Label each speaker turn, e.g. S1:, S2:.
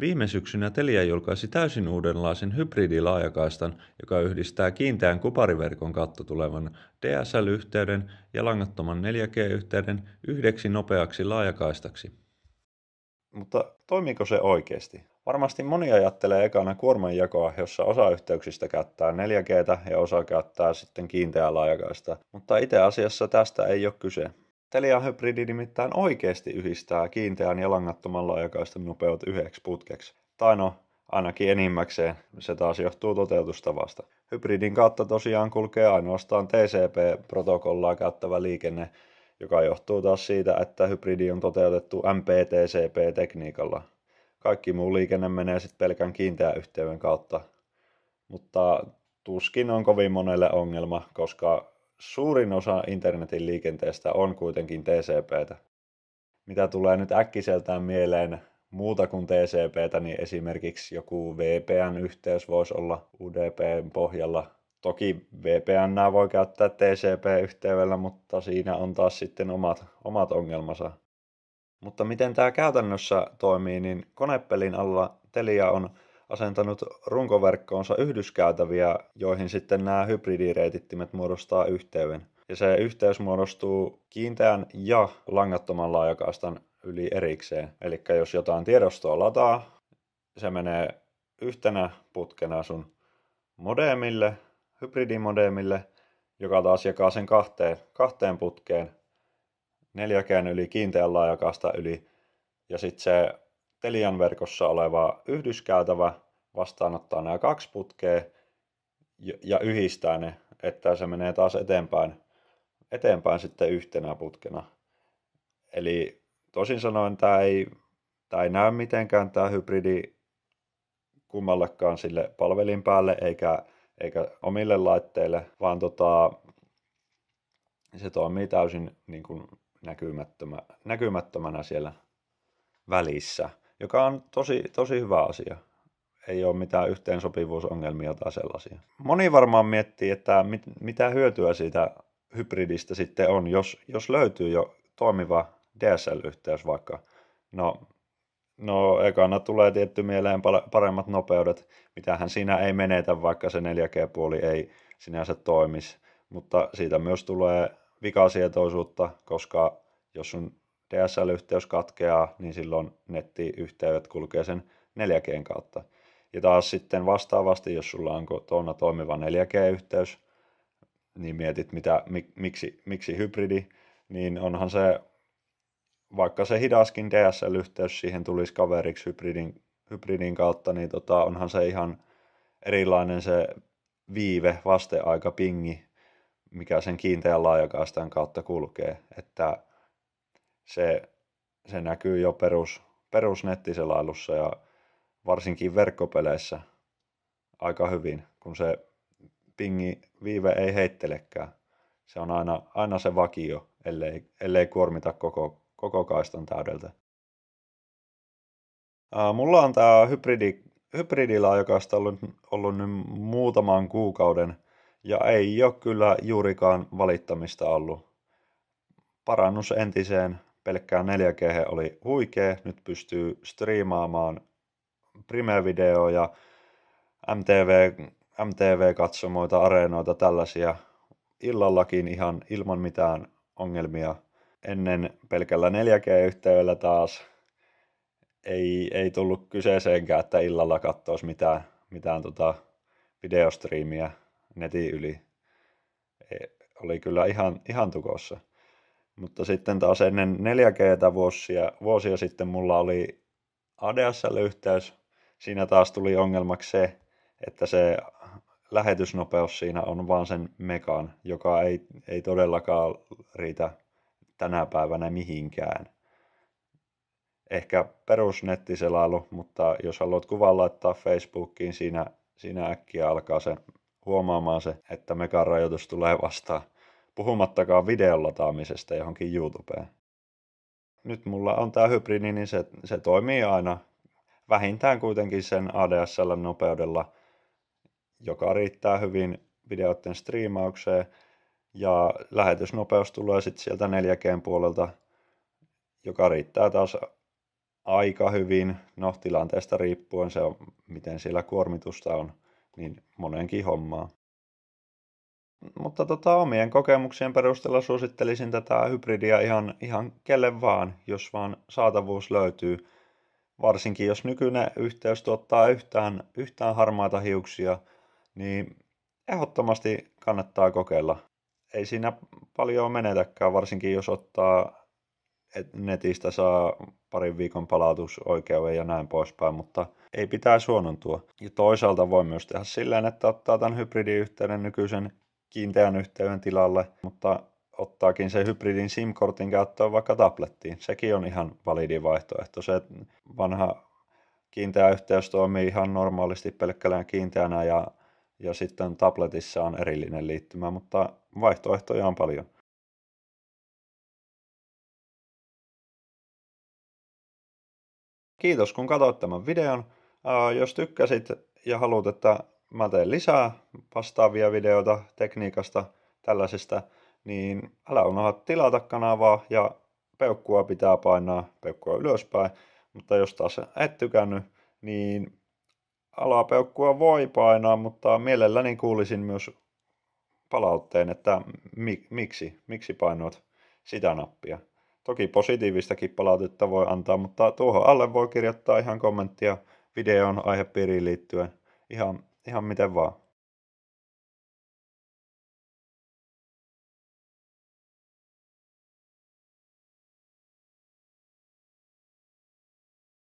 S1: Viime syksynä Telia julkaisi täysin uudenlaisen hybridilaajakaistan, joka yhdistää kiinteän kupariverkon kautta tulevan DSL-yhteyden ja langattoman 4G-yhteyden yhdeksi nopeaksi laajakaistaksi. Mutta toimiiko se oikeasti? Varmasti moni ajattelee ekana kuormanjakoa, jossa osa yhteyksistä käyttää 4 g ja osa käyttää sitten kiinteää laajakaista, mutta itse asiassa tästä ei ole kyse. Telia Hybridi nimittäin oikeasti yhdistää kiinteän ja langattoman laajakaistan nopeut yhdeksi putkeksi. Tai no, ainakin enimmäkseen, se taas johtuu toteutustavasta. Hybridin kautta tosiaan kulkee ainoastaan TCP-protokollaa käyttävä liikenne, joka johtuu taas siitä, että hybridi on toteutettu MPTCP-tekniikalla. Kaikki muu liikenne menee sitten pelkän kiinteän yhteyden kautta, mutta tuskin on kovin monelle ongelma, koska suurin osa internetin liikenteestä on kuitenkin TCPtä. Mitä tulee nyt äkkiseltään mieleen muuta kuin TCPtä, niin esimerkiksi joku VPN-yhteys voisi olla UDPn pohjalla. Toki VPN voi käyttää TCP-yhteydellä, mutta siinä on taas sitten omat, omat ongelmansa. Mutta miten tämä käytännössä toimii, niin konepelin alla Telia on asentanut runkoverkkoonsa yhdyskäytäviä, joihin sitten nämä hybridireitittimet muodostaa yhteyden. Ja se yhteys muodostuu kiinteän ja langattoman laajakaistan yli erikseen. Eli jos jotain tiedostoa lataa, se menee yhtenä putkena sun modemille, hybridimodemille, joka taas jakaa sen kahteen, kahteen putkeen, neljäkään yli, kiinteän laajakaista yli, ja sitten se Telian verkossa oleva yhdyskäytävä vastaanottaa nämä kaksi putkea ja yhdistää ne, että se menee taas eteenpäin, eteenpäin sitten yhtenä putkena. Eli tosin sanoen tämä ei, tämä ei näy mitenkään tämä hybridi kummallekaan sille palvelin päälle eikä, eikä omille laitteille, vaan tota, se toimii täysin niin kuin näkymättömä, näkymättömänä siellä välissä, joka on tosi, tosi hyvä asia ei ole mitään yhteensopivuusongelmia tai sellaisia. Moni varmaan miettii, että mit, mitä hyötyä siitä hybridistä sitten on, jos, jos löytyy jo toimiva DSL-yhteys vaikka. No, no ekana tulee tietty mieleen paremmat nopeudet, mitähän siinä ei menetä, vaikka se 4G-puoli ei sinänsä toimisi. Mutta siitä myös tulee vikasietoisuutta, koska jos sun DSL-yhteys katkeaa, niin silloin nettiyhteydet kulkee sen 4 g kautta. Ja taas sitten vastaavasti, jos sulla on kotona toimiva 4G-yhteys, niin mietit, mitä, miksi, miksi hybridi, niin onhan se, vaikka se hidaskin DSL-yhteys siihen tulisi kaveriksi hybridin, hybridin kautta, niin tota, onhan se ihan erilainen se viive, vasteaika, pingi, mikä sen kiinteän laajakaistan kautta kulkee. Että se, se näkyy jo perus, perusnettiselailussa ja varsinkin verkkopeleissä aika hyvin, kun se pingi viive ei heittelekään. Se on aina, aina se vakio, ellei, ellei kuormita koko, koko kaistan täydeltä. Ää, mulla on tämä hybridi, hybridilaajakasta ollut, ollut nyt muutaman kuukauden, ja ei ole kyllä juurikaan valittamista ollut. Parannus entiseen pelkkään 4G oli huikea, nyt pystyy striimaamaan Prime-video ja MTV, MTV-katsomoita, areenoita, tällaisia illallakin ihan ilman mitään ongelmia. Ennen pelkällä 4G-yhteydellä taas ei, ei tullut kyseeseenkään, että illalla katsoisi mitään, mitään tota videostriimiä netin yli. Ei, oli kyllä ihan, ihan tukossa. Mutta sitten taas ennen 4G-tä vuosia, vuosia sitten mulla oli ADSL-yhteys siinä taas tuli ongelmaksi se, että se lähetysnopeus siinä on vaan sen mekan, joka ei, ei todellakaan riitä tänä päivänä mihinkään. Ehkä perusnettiselailu, mutta jos haluat kuvan laittaa Facebookiin, siinä, siinä äkkiä alkaa se huomaamaan se, että mekan rajoitus tulee vastaan. Puhumattakaan videon lataamisesta johonkin YouTubeen. Nyt mulla on tämä hybridi, niin se, se toimii aina vähintään kuitenkin sen ADSL-nopeudella, joka riittää hyvin videoiden striimaukseen. Ja lähetysnopeus tulee sitten sieltä 4G puolelta, joka riittää taas aika hyvin. No tilanteesta riippuen se on, miten siellä kuormitusta on, niin monenkin hommaa. Mutta tota, omien kokemuksien perusteella suosittelisin tätä hybridiä ihan, ihan kelle vaan, jos vaan saatavuus löytyy varsinkin jos nykyinen yhteys tuottaa yhtään, yhtään harmaita hiuksia, niin ehdottomasti kannattaa kokeilla. Ei siinä paljon menetäkään, varsinkin jos ottaa netistä saa parin viikon palautusoikeuden ja näin poispäin, mutta ei pitää suonontua. Ja toisaalta voi myös tehdä silleen, että ottaa tämän hybridiyhteyden nykyisen kiinteän yhteyden tilalle, mutta ottaakin se hybridin SIM-kortin käyttöön vaikka tablettiin. Sekin on ihan validi vaihtoehto. Se vanha kiinteä yhteys toimii ihan normaalisti pelkkänä kiinteänä ja, ja sitten tabletissa on erillinen liittymä, mutta vaihtoehtoja on paljon. Kiitos kun katsoit tämän videon. Jos tykkäsit ja haluat, että mä teen lisää vastaavia videoita tekniikasta, tällaisista, niin älä unohda tilata kanavaa ja peukkua pitää painaa, peukkua ylöspäin, mutta jos taas et tykännyt, niin alapeukkua voi painaa, mutta mielelläni kuulisin myös palautteen, että mi- miksi, miksi painoit sitä nappia. Toki positiivistakin palautetta voi antaa, mutta tuohon alle voi kirjoittaa ihan kommenttia videon aihepiiriin liittyen. Ihan, ihan miten vaan.